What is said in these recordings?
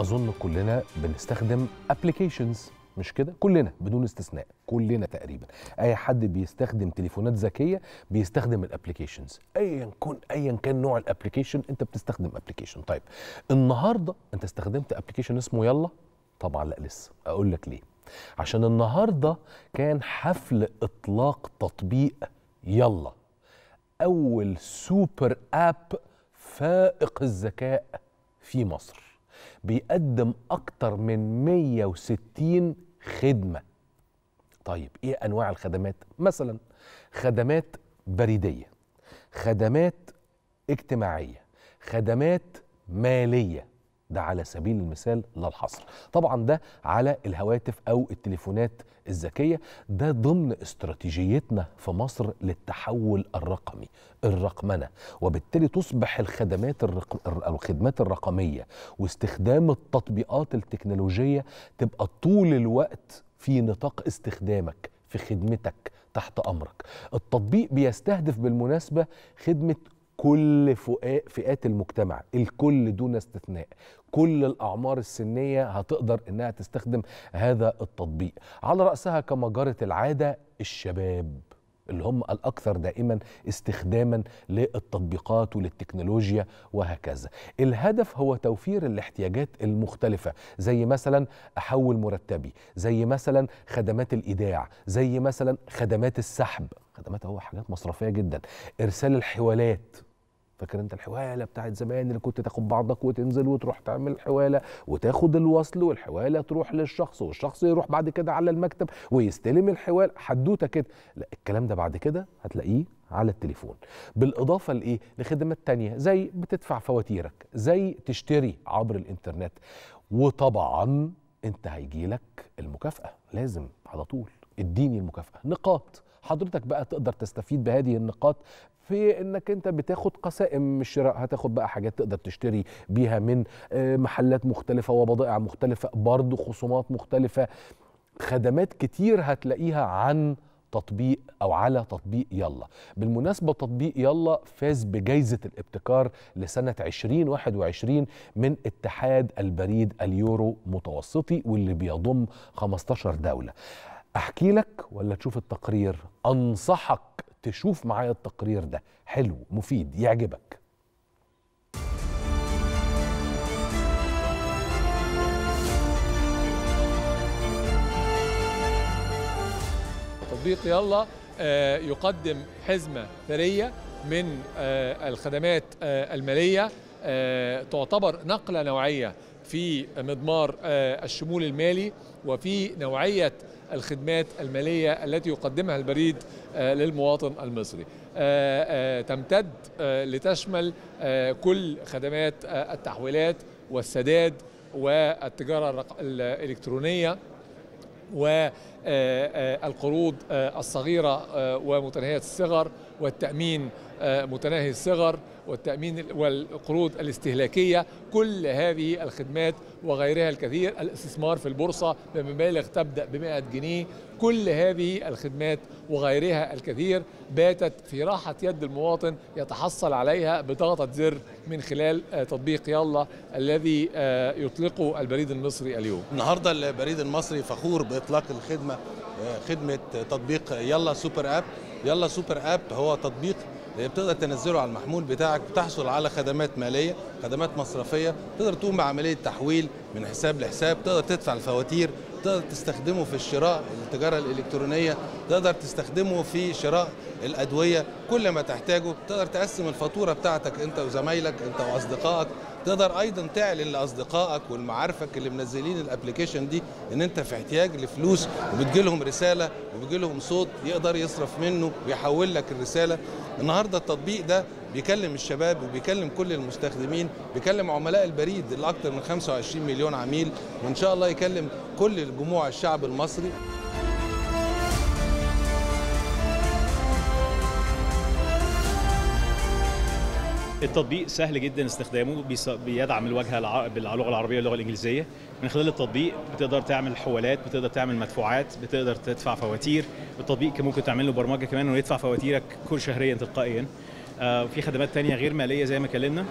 اظن كلنا بنستخدم ابلكيشنز مش كده كلنا بدون استثناء كلنا تقريبا اي حد بيستخدم تليفونات ذكيه بيستخدم الابلكيشنز ايا كان ايا كان نوع الابلكيشن انت بتستخدم ابلكيشن طيب النهارده انت استخدمت ابلكيشن اسمه يلا طبعا لا لسه اقول لك ليه عشان النهارده كان حفل اطلاق تطبيق يلا اول سوبر اب فائق الذكاء في مصر بيقدم أكتر من 160 خدمة طيب إيه أنواع الخدمات؟ مثلا خدمات بريدية خدمات اجتماعية خدمات مالية ده على سبيل المثال لا الحصر طبعا ده على الهواتف أو التليفونات الذكية ده ضمن استراتيجيتنا في مصر للتحول الرقمي الرقمنة وبالتالي تصبح الخدمات الرق... الخدمات الرقمية واستخدام التطبيقات التكنولوجية تبقى طول الوقت في نطاق استخدامك في خدمتك تحت امرك التطبيق بيستهدف بالمناسبه خدمه كل فئات المجتمع الكل دون استثناء كل الأعمار السنية هتقدر إنها تستخدم هذا التطبيق على رأسها كما جرت العادة الشباب اللي هم الأكثر دائما استخداما للتطبيقات وللتكنولوجيا وهكذا الهدف هو توفير الاحتياجات المختلفة زي مثلا أحول مرتبي زي مثلا خدمات الإيداع زي مثلا خدمات السحب خدمات هو حاجات مصرفية جدا إرسال الحوالات فاكر انت الحواله بتاعت زمان اللي كنت تاخد بعضك وتنزل وتروح تعمل الحواله وتاخد الوصل والحواله تروح للشخص والشخص يروح بعد كده على المكتب ويستلم الحواله حدوته كده لا الكلام ده بعد كده هتلاقيه على التليفون بالاضافه لايه لخدمات تانية زي بتدفع فواتيرك زي تشتري عبر الانترنت وطبعا انت هيجيلك المكافاه لازم على طول اديني المكافاه نقاط حضرتك بقى تقدر تستفيد بهذه النقاط في انك انت بتاخد قسائم من الشراء هتاخد بقى حاجات تقدر تشتري بيها من آه، محلات مختلفه وبضائع مختلفه برضه خصومات مختلفه خدمات كتير هتلاقيها عن تطبيق او على تطبيق يلا بالمناسبه تطبيق يلا فاز بجائزه الابتكار لسنه 2021 من اتحاد البريد اليورو متوسطي واللي بيضم 15 دوله احكي لك ولا تشوف التقرير انصحك تشوف معايا التقرير ده حلو مفيد يعجبك تطبيق يلا آه، يقدم حزمة ثرية من آه، الخدمات آه، المالية تعتبر نقلة نوعية في مضمار آه، الشمول المالي وفي نوعية الخدمات المالية التي يقدمها البريد آه، للمواطن المصري آه، تمتد لتشمل كل خدمات التحويلات والسداد والتجارة الإلكترونية والقروض الصغيرة ومتناهية الصغر والتأمين آه، متناهي الصغر والتأمين والقروض الاستهلاكية كل هذه الخدمات وغيرها الكثير الاستثمار في البورصة بمبالغ تبدأ بمائة جنيه كل هذه الخدمات وغيرها الكثير باتت في راحة يد المواطن يتحصل عليها بضغطة زر من خلال آه، تطبيق يلا الذي آه، يطلقه البريد المصري اليوم النهاردة البريد المصري فخور بإطلاق الخدمة خدمة تطبيق يلا سوبر أب يلا سوبر اب هو تطبيق بتقدر تنزله على المحمول بتاعك بتحصل على خدمات ماليه خدمات مصرفيه تقدر تقوم بعمليه تحويل من حساب لحساب تقدر تدفع الفواتير تقدر تستخدمه في الشراء التجاره الالكترونيه تقدر تستخدمه في شراء الادويه كل ما تحتاجه تقدر تقسم الفاتوره بتاعتك انت وزمايلك انت واصدقائك تقدر ايضا تعلن لاصدقائك والمعارفك اللي منزلين الابلكيشن دي ان انت في احتياج لفلوس وبتجي لهم رساله وبيجي لهم صوت يقدر يصرف منه ويحول لك الرساله النهارده التطبيق ده بيكلم الشباب وبيكلم كل المستخدمين بيكلم عملاء البريد اللي اكتر من 25 مليون عميل وان شاء الله يكلم كل الجموع الشعب المصري التطبيق سهل جدا استخدامه بيدعم الواجهه باللغه العربيه واللغه الانجليزيه من خلال التطبيق بتقدر تعمل حوالات بتقدر تعمل مدفوعات بتقدر تدفع فواتير التطبيق كمان ممكن تعمل له برمجه كمان ويدفع فواتيرك كل شهريا تلقائيا آه، في خدمات تانية غير ماليه زي ما اتكلمنا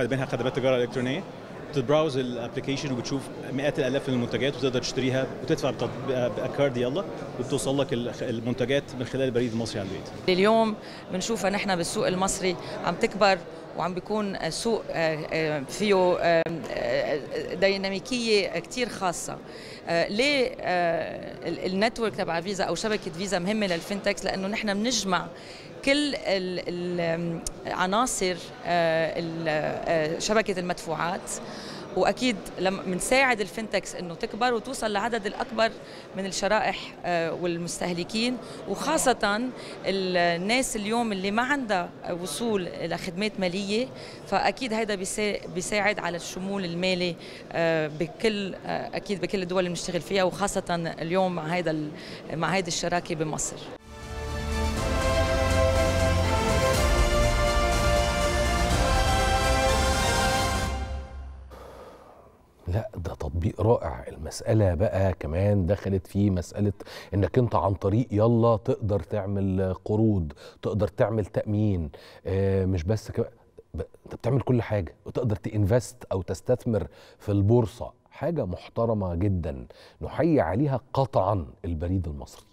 منها خدمات تجاره الكترونيه بتبراوز الابلكيشن وبتشوف مئات الالاف من المنتجات وتقدر تشتريها وتدفع بكارد يلا وبتوصل لك المنتجات من خلال البريد المصري على البيت. اليوم بنشوف ان احنا بالسوق المصري عم تكبر وعم بيكون سوق آه، آه، فيه آه، ديناميكيه كثير خاصه آه، ليه آه، النتورك تبع فيزا او شبكه فيزا مهمه للفينتكس لانه نحن بنجمع كل العناصر آه، شبكه المدفوعات واكيد لما بنساعد الفنتكس انه تكبر وتوصل لعدد الاكبر من الشرائح آه، والمستهلكين وخاصه الناس اليوم اللي ما عندها وصول لخدمات ماليه فاكيد هذا بيساعد على الشمول المالي آه، بكل آه، اكيد بكل الدول اللي بنشتغل فيها وخاصه اليوم مع هذا مع هذه الشراكه بمصر لا ده تطبيق رائع المسألة بقى كمان دخلت في مسألة انك انت عن طريق يلا تقدر تعمل قروض تقدر تعمل تأمين آه، مش بس كمان انت بتعمل كل حاجة وتقدر تانفست او تستثمر في البورصة حاجة محترمة جدا نحيي عليها قطعا البريد المصري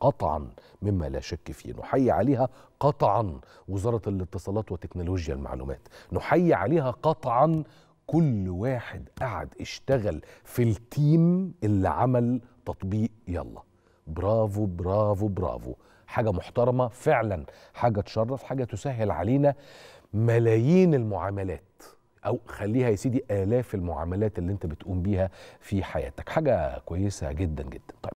قطعا مما لا شك فيه نحيي عليها قطعا وزارة الاتصالات وتكنولوجيا المعلومات نحيي عليها قطعا كل واحد قعد اشتغل في التيم اللي عمل تطبيق يلا برافو برافو برافو حاجة محترمة فعلا حاجة تشرف حاجة تسهل علينا ملايين المعاملات أو خليها يا سيدي آلاف المعاملات اللي أنت بتقوم بيها في حياتك حاجة كويسة جدا جدا طيب